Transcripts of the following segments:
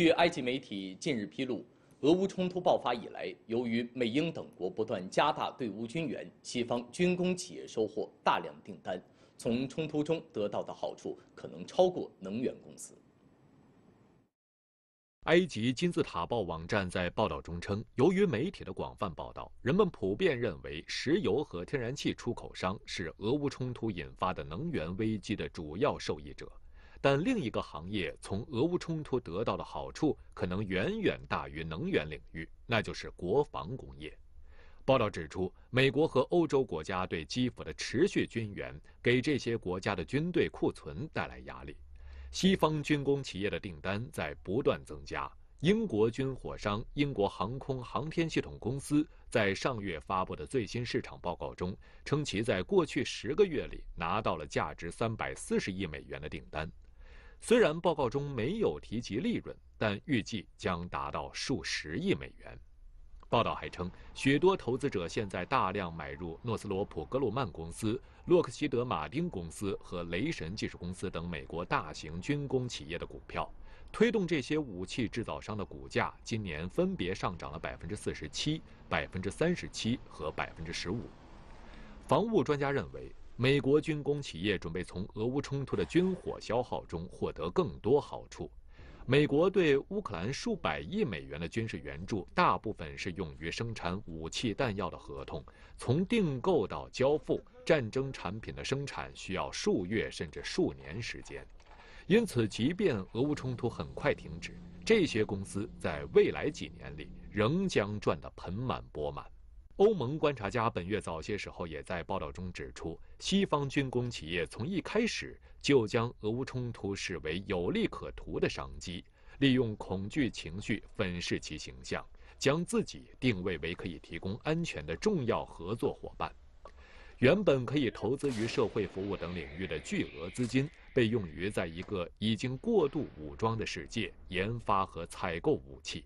据埃及媒体近日披露，俄乌冲突爆发以来，由于美英等国不断加大对乌军援，西方军工企业收获大量订单，从冲突中得到的好处可能超过能源公司。埃及金字塔报网站在报道中称，由于媒体的广泛报道，人们普遍认为石油和天然气出口商是俄乌冲突引发的能源危机的主要受益者。但另一个行业从俄乌冲突得到的好处可能远远大于能源领域，那就是国防工业。报道指出，美国和欧洲国家对基辅的持续军援，给这些国家的军队库存带来压力。西方军工企业的订单在不断增加。英国军火商英国航空航天系统公司在上月发布的最新市场报告中称，其在过去十个月里拿到了价值三百四十亿美元的订单。虽然报告中没有提及利润，但预计将达到数十亿美元。报道还称，许多投资者现在大量买入诺斯罗普·格鲁曼公司、洛克希德·马丁公司和雷神技术公司等美国大型军工企业的股票，推动这些武器制造商的股价今年分别上涨了百分之四十七、百分之三十七和百分之十五。防务专家认为。美国军工企业准备从俄乌冲突的军火消耗中获得更多好处。美国对乌克兰数百亿美元的军事援助，大部分是用于生产武器弹药的合同。从订购到交付，战争产品的生产需要数月甚至数年时间。因此，即便俄乌冲突很快停止，这些公司在未来几年里仍将赚得盆满钵满。欧盟观察家本月早些时候也在报道中指出，西方军工企业从一开始就将俄乌冲突视为有利可图的商机，利用恐惧情绪粉饰其形象，将自己定位为可以提供安全的重要合作伙伴。原本可以投资于社会服务等领域的巨额资金，被用于在一个已经过度武装的世界研发和采购武器。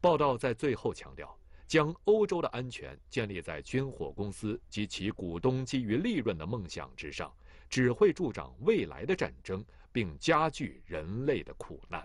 报道在最后强调。将欧洲的安全建立在军火公司及其股东基于利润的梦想之上，只会助长未来的战争，并加剧人类的苦难。